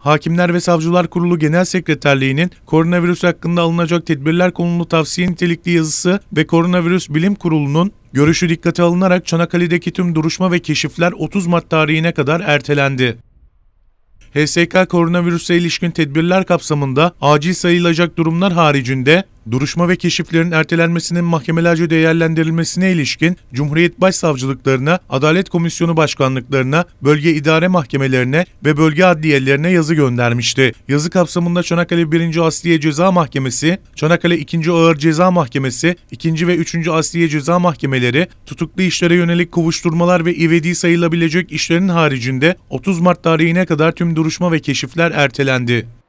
Hakimler ve Savcılar Kurulu Genel Sekreterliği'nin koronavirüs hakkında alınacak tedbirler konulu tavsiye nitelikli yazısı ve Koronavirüs Bilim Kurulu'nun görüşü dikkate alınarak Çanakkale'deki tüm duruşma ve keşifler 30 Mart tarihine kadar ertelendi. HSK koronavirüse ilişkin tedbirler kapsamında acil sayılacak durumlar haricinde Duruşma ve keşiflerin ertelenmesinin mahkemelerce değerlendirilmesine ilişkin Cumhuriyet Başsavcılıklarına, Adalet Komisyonu Başkanlıklarına, bölge İdare mahkemelerine ve bölge adliyelerine yazı göndermişti. Yazı kapsamında Çanakkale 1. Asliye Ceza Mahkemesi, Çanakkale 2. Ağır Ceza Mahkemesi, 2. ve 3. Asliye Ceza Mahkemeleri, tutuklu işlere yönelik kovuşturmalar ve ivedi sayılabilecek işlerin haricinde 30 Mart tarihine kadar tüm duruşma ve keşifler ertelendi.